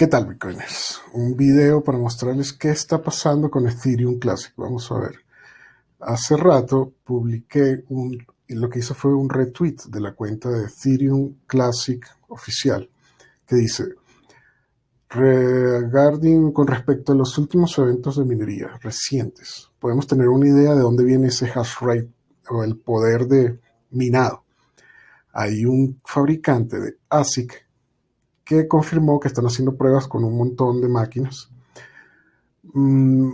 ¿Qué tal Bitcoiners? Un video para mostrarles qué está pasando con Ethereum Classic. Vamos a ver. Hace rato publiqué un, lo que hice fue un retweet de la cuenta de Ethereum Classic oficial que dice, regarding con respecto a los últimos eventos de minería recientes, podemos tener una idea de dónde viene ese hash rate o el poder de minado. Hay un fabricante de ASIC que confirmó que están haciendo pruebas con un montón de máquinas. Mm,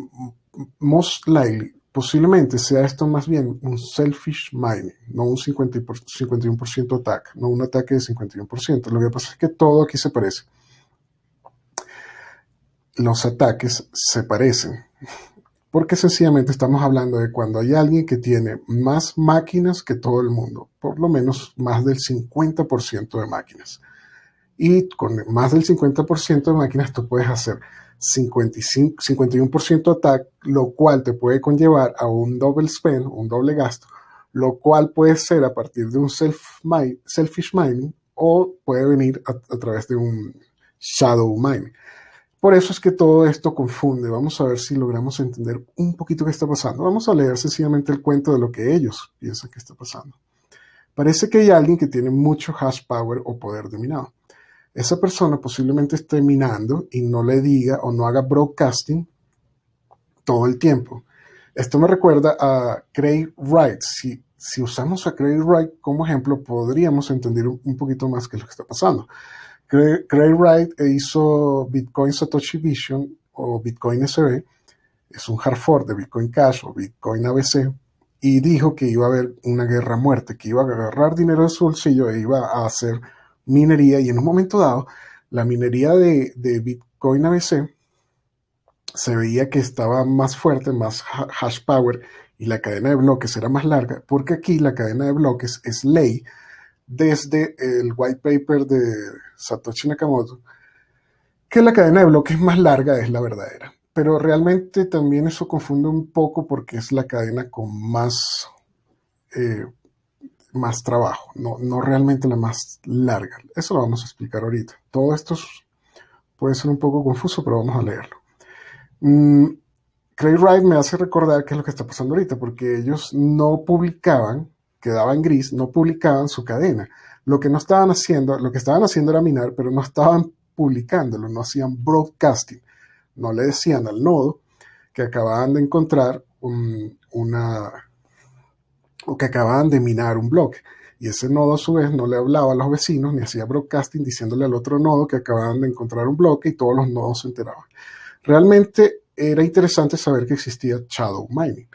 most likely, posiblemente sea esto más bien un selfish mining, no un 50 51% ataque, no un ataque de 51%. Lo que pasa es que todo aquí se parece. Los ataques se parecen, porque sencillamente estamos hablando de cuando hay alguien que tiene más máquinas que todo el mundo, por lo menos más del 50% de máquinas y con más del 50% de máquinas tú puedes hacer 55, 51% ataque, lo cual te puede conllevar a un double spend, un doble gasto, lo cual puede ser a partir de un self mine, selfish mining o puede venir a, a través de un shadow mining. Por eso es que todo esto confunde. Vamos a ver si logramos entender un poquito qué está pasando. Vamos a leer sencillamente el cuento de lo que ellos piensan que está pasando. Parece que hay alguien que tiene mucho hash power o poder dominado esa persona posiblemente esté minando y no le diga o no haga broadcasting todo el tiempo. Esto me recuerda a Craig Wright. Si, si usamos a Craig Wright como ejemplo, podríamos entender un, poquito más qué es lo que está pasando. Craig, Wright hizo Bitcoin Satoshi Vision o Bitcoin SB, es un hard fork de Bitcoin Cash o Bitcoin ABC, y dijo que iba a haber una guerra a muerte, que iba a agarrar dinero de su bolsillo e iba a hacer minería y en un momento dado, la minería de, Bitcoin ABC se veía que estaba más fuerte, más hash power y la cadena de bloques era más larga, porque aquí la cadena de bloques es ley desde el white paper de Satoshi Nakamoto, que la cadena de bloques más larga es la verdadera. Pero realmente también eso confunde un poco porque es la cadena con más eh, más trabajo, no, realmente la más larga. Eso lo vamos a explicar ahorita. Todo esto puede ser un poco confuso, pero vamos a leerlo. Mm, Craig Wright me hace recordar qué es lo que está pasando ahorita, porque ellos no publicaban, quedaban gris, no publicaban su cadena. Lo que no estaban haciendo, lo que estaban haciendo era minar, pero no estaban publicándolo, no hacían broadcasting, no le decían al nodo que acababan de encontrar una, o que acababan de minar un bloque. Y ese nodo a su vez no le hablaba a los vecinos ni hacía broadcasting diciéndole al otro nodo que acababan de encontrar un bloque y todos los nodos se enteraban. Realmente era interesante saber que existía shadow mining,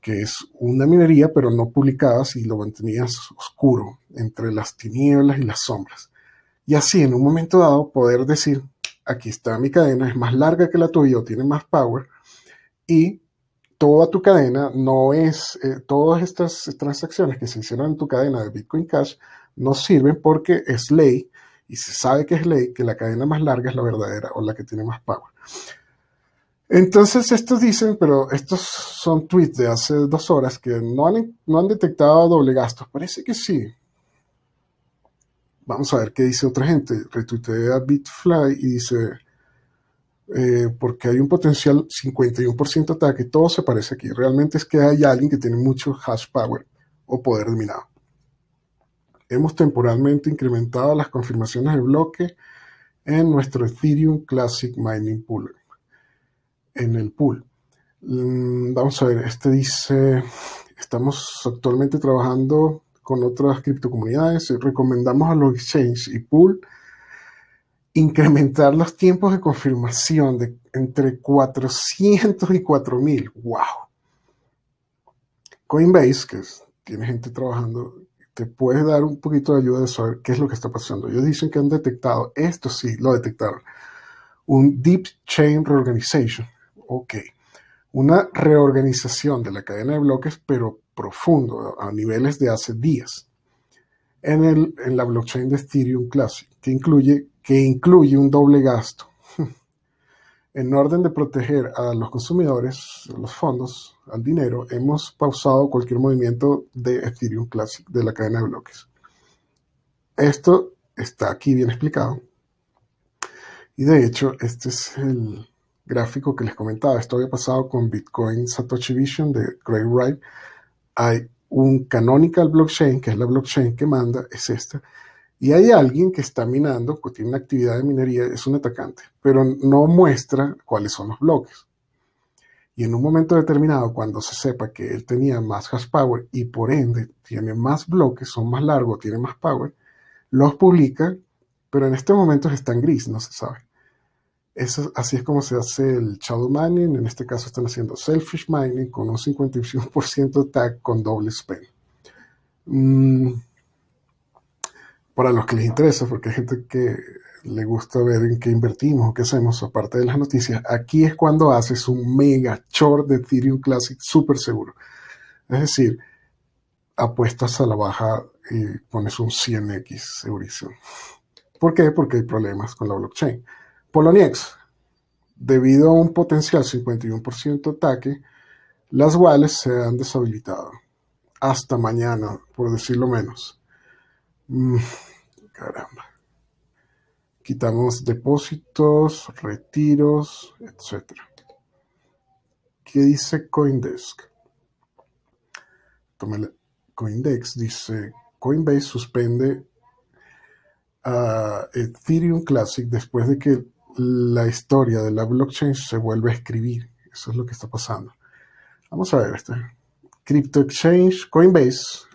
que es una minería pero no publicada si lo mantenías oscuro, entre las tinieblas y las sombras. Y así en un momento dado poder decir, aquí está mi cadena, es más larga que la tuya tiene más power y toda tu cadena no es, eh, todas estas transacciones que se hicieron en tu cadena de Bitcoin Cash no sirven porque es ley y se sabe que es ley que la cadena más larga es la verdadera o la que tiene más power. Entonces estos dicen, pero estos son tweets de hace dos horas que no han, no han detectado doble gasto. Parece que sí. Vamos a ver qué dice otra gente. Retuitea Bitfly y dice, eh, porque hay un potencial 51% que todo se parece aquí. Realmente es que hay alguien que tiene mucho hash power o poder de minado. Hemos temporalmente incrementado las confirmaciones de bloque en nuestro Ethereum Classic Mining Pool. En el pool. Mm, vamos a ver, este dice, estamos actualmente trabajando con otras criptocomunidades, recomendamos a los exchanges y pool incrementar los tiempos de confirmación de entre 400 y 4000. ¡Wow! Coinbase, que tiene gente trabajando, te puede dar un poquito de ayuda de saber qué es lo que está pasando. Ellos dicen que han detectado, esto sí, lo detectaron, un Deep Chain Reorganization. Ok. Una reorganización de la cadena de bloques, pero profundo, a niveles de hace días, en, el, en la blockchain de Ethereum Classic, que incluye que incluye un doble gasto. En orden de proteger a los consumidores, los fondos, al dinero, hemos pausado cualquier movimiento de Ethereum Classic de la cadena de bloques. Esto está aquí bien explicado. Y de hecho, este es el gráfico que les comentaba. Esto había pasado con Bitcoin Satoshi Vision de Craig Wright. Hay un canonical blockchain, que es la blockchain que manda, es esta y hay alguien que está minando, que tiene una actividad de minería, es un atacante, pero no muestra cuáles son los bloques. Y en un momento determinado, cuando se sepa que él tenía más hash power y por ende tiene más bloques, son más largos, tiene más power, los publica, pero en este momento están en gris, no se sabe. Eso, así es como se hace el shadow mining. En este caso están haciendo selfish mining con un 51% tag con doble spend. Mm, para los que les interesa, porque hay gente que le gusta ver en qué invertimos o qué hacemos, aparte de las noticias, aquí es cuando haces un mega short de Ethereum Classic super seguro. Es decir, apuestas a la baja y pones un 100x segurísimo. ¿Por qué? Porque hay problemas con la blockchain. Poloniex, debido a un potencial 51% ataque, las wallets se han deshabilitado. Hasta mañana, por decirlo menos. Mm, caramba. Quitamos depósitos, retiros, etc. ¿Qué dice Coindesk? Coindex dice Coinbase suspende a Ethereum Classic después de que la historia de la blockchain se vuelva a escribir. Eso es lo que está pasando. Vamos a ver este. Crypto Exchange Coinbase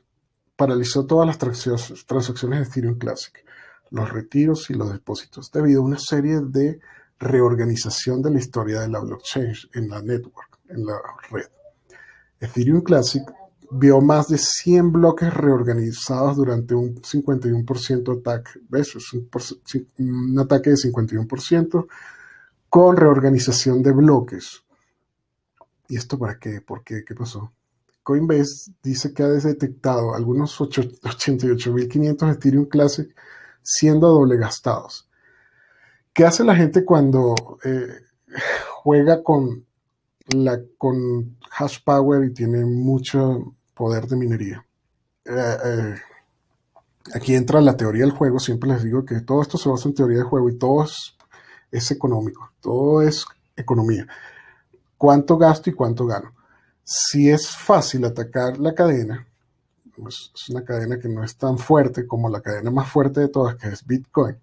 paralizó todas las transacciones de Ethereum Classic, los retiros y los depósitos, debido a una serie de reorganización de la historia de la blockchain en la network, en la red. Ethereum Classic vio más de 100 bloques reorganizados durante un 51% ataque, eso un ataque de 51% con reorganización de bloques. ¿Y esto para qué? ¿Por qué? ¿Qué pasó? Coinbase dice que ha detectado algunos 88.500 Ethereum Classic siendo doble gastados. ¿Qué hace la gente cuando eh, juega con, la, hash power y tiene mucho poder de minería? Eh, eh, aquí entra la teoría del juego. Siempre les digo que todo esto se basa en teoría del juego y todo es económico. Todo es economía. ¿Cuánto gasto y cuánto gano? si es fácil atacar la cadena, pues, es una cadena que no es tan fuerte como la cadena más fuerte de todas, que es Bitcoin.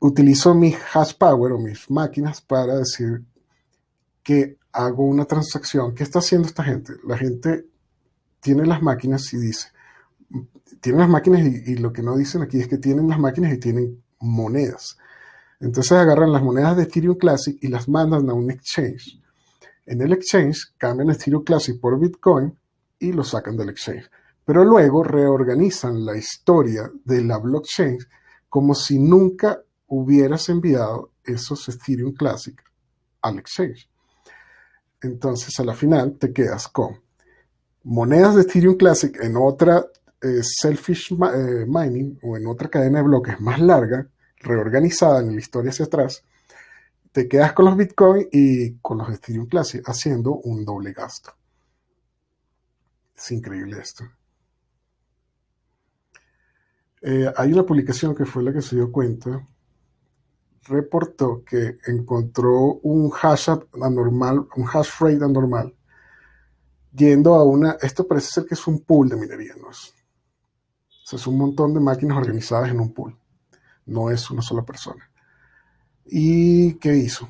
Utilizo mi hash power o mis máquinas para decir que hago una transacción. ¿Qué está haciendo esta gente? La gente tiene las máquinas y dice, tienen las máquinas y, y, lo que no dicen aquí es que tienen las máquinas y tienen monedas. Entonces agarran las monedas de Ethereum Classic y las mandan a un exchange en el exchange, cambian Ethereum Classic por Bitcoin y lo sacan del exchange. Pero luego reorganizan la historia de la blockchain como si nunca hubieras enviado esos Ethereum Classic al exchange. Entonces a la final te quedas con monedas de Ethereum Classic en otra eh, selfish eh, mining o en otra cadena de bloques más larga, reorganizada en la historia hacia atrás, te quedas con los Bitcoin y con los Ethereum Classic haciendo un doble gasto. Es increíble esto. Eh, hay una publicación que fue la que se dio cuenta, reportó que encontró un hash anormal, un hash rate anormal, yendo a una, esto parece ser que es un pool de minería, ¿no? Es, es un montón de máquinas organizadas en un pool, no es una sola persona. ¿Y qué hizo?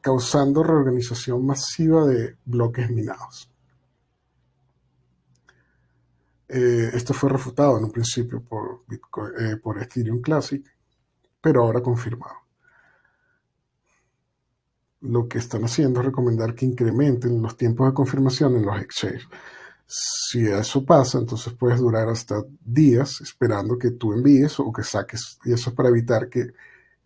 Causando reorganización masiva de bloques minados. Eh, esto fue refutado en un principio por, Bitcoin, eh, por Ethereum Classic, pero ahora confirmado. Lo que están haciendo es recomendar que incrementen los tiempos de confirmación en los exchanges. Si eso pasa, entonces puedes durar hasta días esperando que tú envíes o que saques, y eso es para evitar que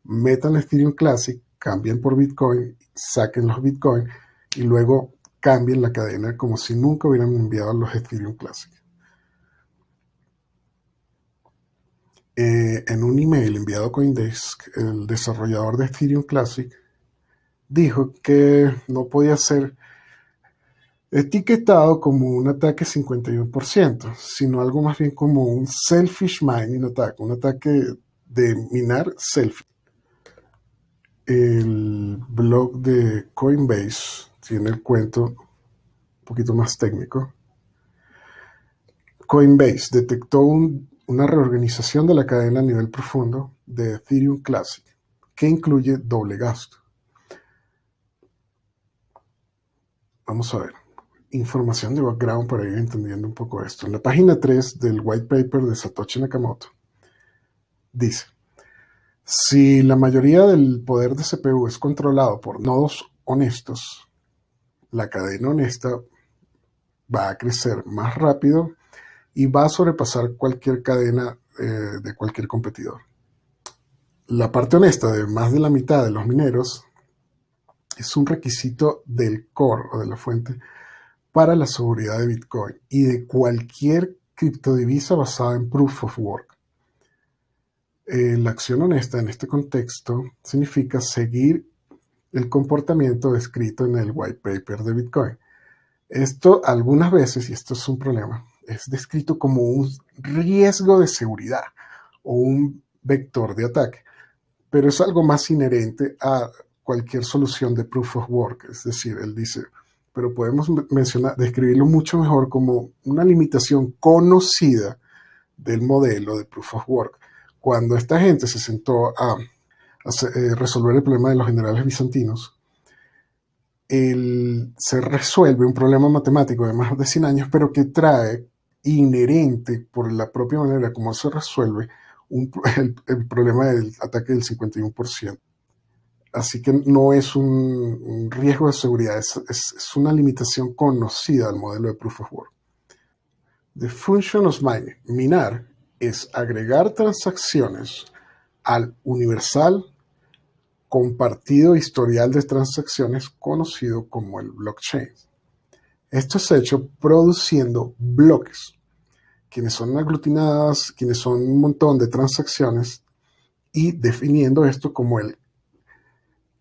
metan Ethereum Classic, cambien por Bitcoin, saquen los Bitcoin y luego cambien la cadena como si nunca hubieran enviado los Ethereum Classic. Eh, en un email enviado a Coindesk, el desarrollador de Ethereum Classic dijo que no podía ser etiquetado como un ataque 51%, sino algo más bien como un selfish mining attack, un ataque de minar selfish. El blog de Coinbase tiene el cuento un poquito más técnico. Coinbase detectó una reorganización de la cadena a nivel profundo de Ethereum Classic, que incluye doble gasto. Vamos a ver, información de background para ir entendiendo un poco esto. En la página 3 del white paper de Satoshi Nakamoto dice, si la mayoría del poder de CPU es controlado por nodos honestos, la cadena honesta va a crecer más rápido y va a sobrepasar cualquier cadena eh, de cualquier competidor. La parte honesta de más de la mitad de los mineros es un requisito del core o de la fuente para la seguridad de Bitcoin y de cualquier criptodivisa basada en proof of work. Eh, la acción honesta en este contexto significa seguir el comportamiento descrito en el white paper de Bitcoin. Esto algunas veces, y esto es un problema, es descrito como un riesgo de seguridad o un vector de ataque, pero es algo más inherente a cualquier solución de proof of work, es decir, él dice, pero podemos mencionar, describirlo mucho mejor como una limitación conocida del modelo de proof of work cuando esta gente se sentó a, eh, resolver el problema de los generales bizantinos, se resuelve un problema matemático de más de 100 años, pero que trae inherente por la propia manera como se resuelve el, problema del ataque del 51%. Así que no es un, riesgo de seguridad, es, una limitación conocida al modelo de Proof of Work. The Function of Mining, minar, es agregar transacciones al universal compartido historial de transacciones conocido como el blockchain. Esto es hecho produciendo bloques, quienes son aglutinadas, quienes son un montón de transacciones y definiendo esto como el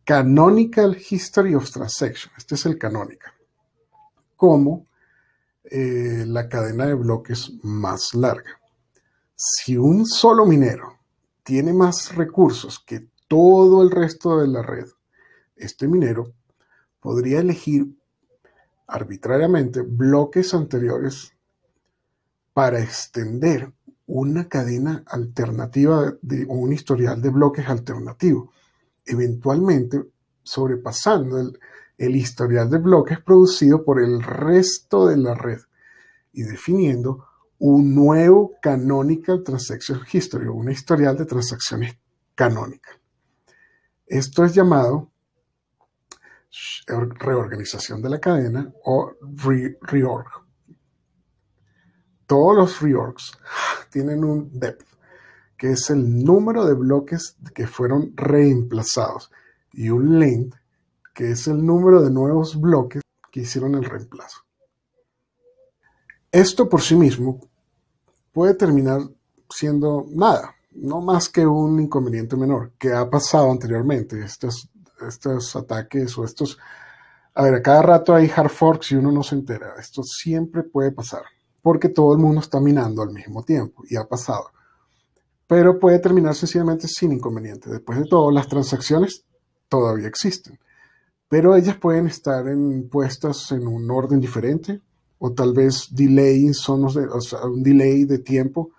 Canonical History of Transactions. Este es el canonical. Como eh, la cadena de bloques más larga si un solo minero tiene más recursos que todo el resto de la red, este minero podría elegir arbitrariamente bloques anteriores para extender una cadena alternativa o un historial de bloques alternativo, eventualmente sobrepasando el historial de bloques producido por el resto de la red y definiendo un nuevo Canonical Transaction History, un historial de transacciones canónica. Esto es llamado reorganización de la cadena o reorg. Todos los reorgs tienen un depth, que es el número de bloques que fueron reemplazados, y un length, que es el número de nuevos bloques que hicieron el reemplazo. Esto por sí mismo puede terminar siendo nada, no más que un inconveniente menor que ha pasado anteriormente. Estos, ataques o estos... A ver, a cada rato hay hard forks y uno no se entera. Esto siempre puede pasar porque todo el mundo está minando al mismo tiempo y ha pasado. Pero puede terminar sencillamente sin inconveniente. Después de todo, las transacciones todavía existen, pero ellas pueden estar puestas en un orden diferente, o tal vez delay, sonos un delay de tiempo.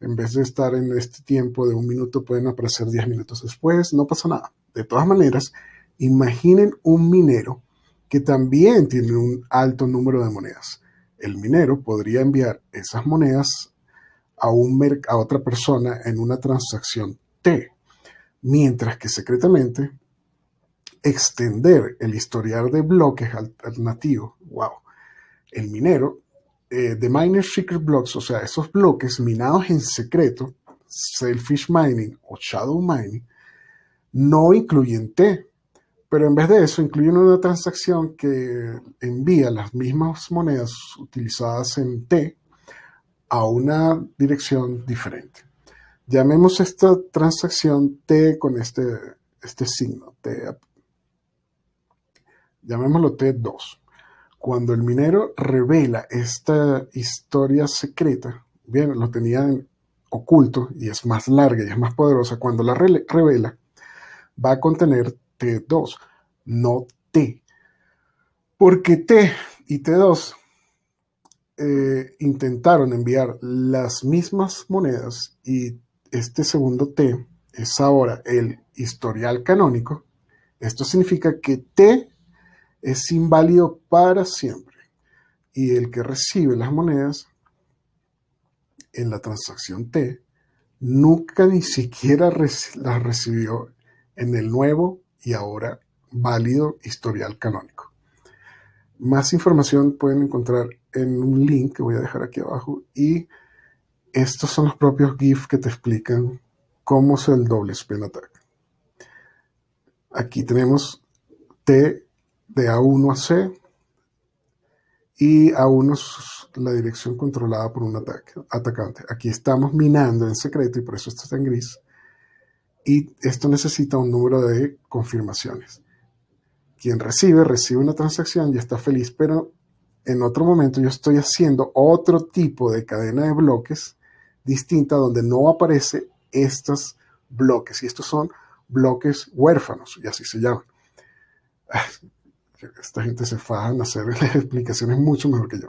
En vez de estar en este tiempo de un minuto, pueden aparecer 10 minutos después, no pasa nada. De todas maneras, imaginen un minero que también tiene un alto número de monedas. El minero podría enviar esas monedas a, un a otra persona en una transacción T, mientras que secretamente extender el historial de bloques alternativos, wow, el minero, de eh, Miner Secret Blocks, o sea, esos bloques minados en secreto, Selfish Mining o Shadow Mining, no incluyen T, pero en vez de eso incluyen una transacción que envía las mismas monedas utilizadas en T a una dirección diferente. Llamemos esta transacción T con este, este signo, T. Llamémoslo T2. Cuando el minero revela esta historia secreta, bien, lo tenía oculto y es más larga y es más poderosa, cuando la revela, va a contener T2, no T. Porque T y T2 eh, intentaron enviar las mismas monedas y este segundo T es ahora el historial canónico. Esto significa que T es inválido para siempre. Y el que recibe las monedas en la transacción T nunca ni siquiera las recibió en el nuevo y ahora válido historial canónico. Más información pueden encontrar en un link que voy a dejar aquí abajo y estos son los propios GIF que te explican cómo es el doble spin attack. Aquí tenemos T de A1 a C y A1 es la dirección controlada por un atacante. Aquí estamos minando en secreto y por eso esto está en gris. Y esto necesita un número de confirmaciones. Quien recibe, recibe una transacción y está feliz, pero en otro momento yo estoy haciendo otro tipo de cadena de bloques distinta donde no aparece estos bloques. Y estos son bloques huérfanos, y así se llaman esta gente se faja en hacer las explicaciones mucho mejor que yo.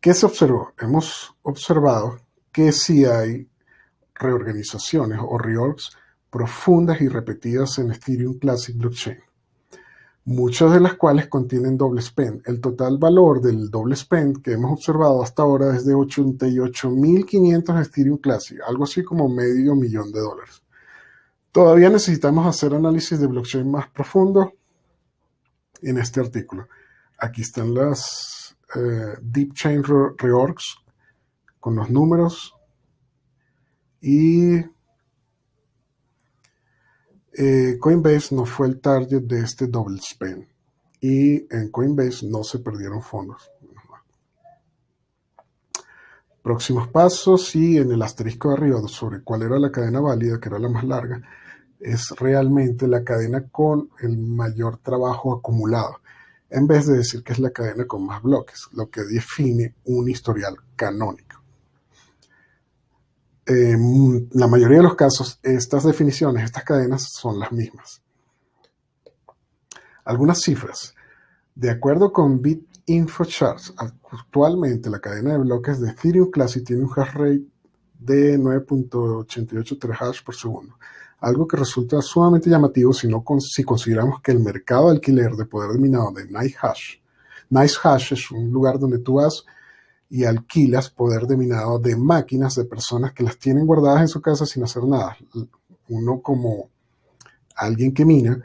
¿Qué se observó? Hemos observado que si hay reorganizaciones o reorgs profundas y repetidas en Ethereum Classic Blockchain, muchas de las cuales contienen doble spend. El total valor del doble spend que hemos observado hasta ahora es de 88.500 Ethereum Classic, algo así como medio millón de dólares. Todavía necesitamos hacer análisis de blockchain más profundos en este artículo. Aquí están las eh, Deep Chain Reorgs con los números y eh, Coinbase no fue el target de este double spend y en Coinbase no se perdieron fondos. Próximos pasos y en el asterisco de arriba sobre cuál era la cadena válida, que era la más larga, es realmente la cadena con el mayor trabajo acumulado, en vez de decir que es la cadena con más bloques, lo que define un historial canónico. En la mayoría de los casos, estas definiciones, estas cadenas son las mismas. Algunas cifras. De acuerdo con BitInfoCharts, actualmente la cadena de bloques de Ethereum Classic tiene un hash rate de 9.883 hash por segundo, algo que resulta sumamente llamativo si, si consideramos que el mercado de alquiler de poder minado de Nice hash es un lugar donde tú vas y alquilas poder de minado de máquinas de personas que las tienen guardadas en su casa sin hacer nada. Uno como alguien que mina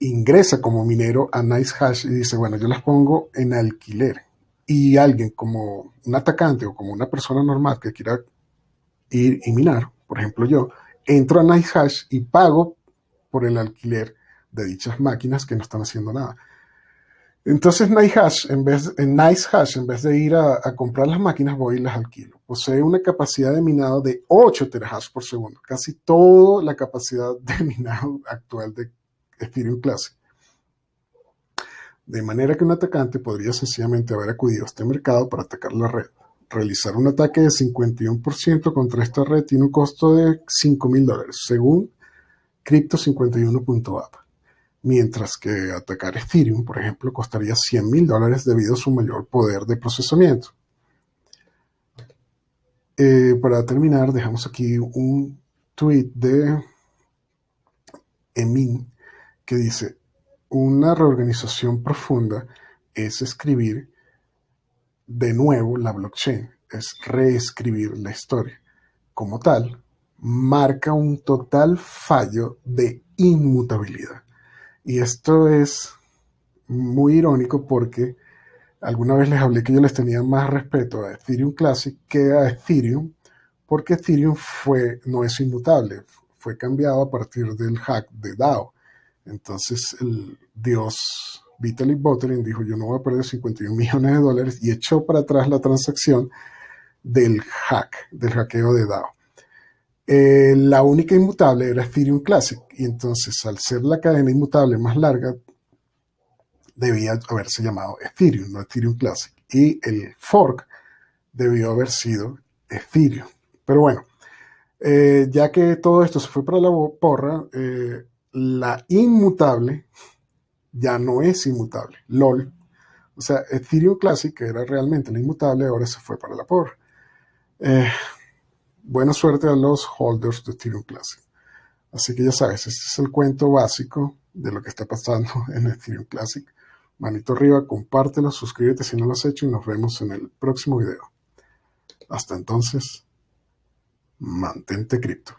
ingresa como minero a NiceHash y dice, bueno, yo las pongo en alquiler. Y alguien como un atacante o como una persona normal que quiera ir y minar, por ejemplo yo, entro a NiceHash y pago por el alquiler de dichas máquinas que no están haciendo nada. Entonces NiceHash, en vez, en NiceHash, en vez de ir a, comprar las máquinas, voy y las alquilo. Posee una capacidad de minado de 8 terahash por segundo, casi toda la capacidad de minado actual de Ethereum Classic. De manera que un atacante podría sencillamente haber acudido a este mercado para atacar la red, Realizar un ataque de 51% contra esta red tiene un costo de 5 mil dólares, según Crypto51.app, mientras que atacar Ethereum, por ejemplo, costaría 100 mil dólares debido a su mayor poder de procesamiento. Eh, para terminar, dejamos aquí un tweet de Emin que dice, una reorganización profunda es escribir de nuevo, la blockchain es reescribir la historia. Como tal, marca un total fallo de inmutabilidad. Y esto es muy irónico porque alguna vez les hablé que yo les tenía más respeto a Ethereum Classic que a Ethereum, porque Ethereum fue, no es inmutable, fue cambiado a partir del hack de DAO. Entonces el dios Vitalik Buterin dijo, yo no voy a perder 51 millones de dólares y echó para atrás la transacción del hack, del hackeo de DAO. Eh, la única inmutable era Ethereum Classic y entonces al ser la cadena inmutable más larga, debía haberse llamado Ethereum, no Ethereum Classic. Y el fork debió haber sido Ethereum. Pero bueno, eh, ya que todo esto se fue para la porra, eh, la inmutable ya no es inmutable. LOL. O sea, Ethereum Classic, era realmente la inmutable, ahora se fue para la por. Eh, buena suerte a los holders de Ethereum Classic. Así que ya sabes, este es el cuento básico de lo que está pasando en Ethereum Classic. Manito arriba, compártelo, suscríbete si no lo has hecho y nos vemos en el próximo video. Hasta entonces, mantente cripto.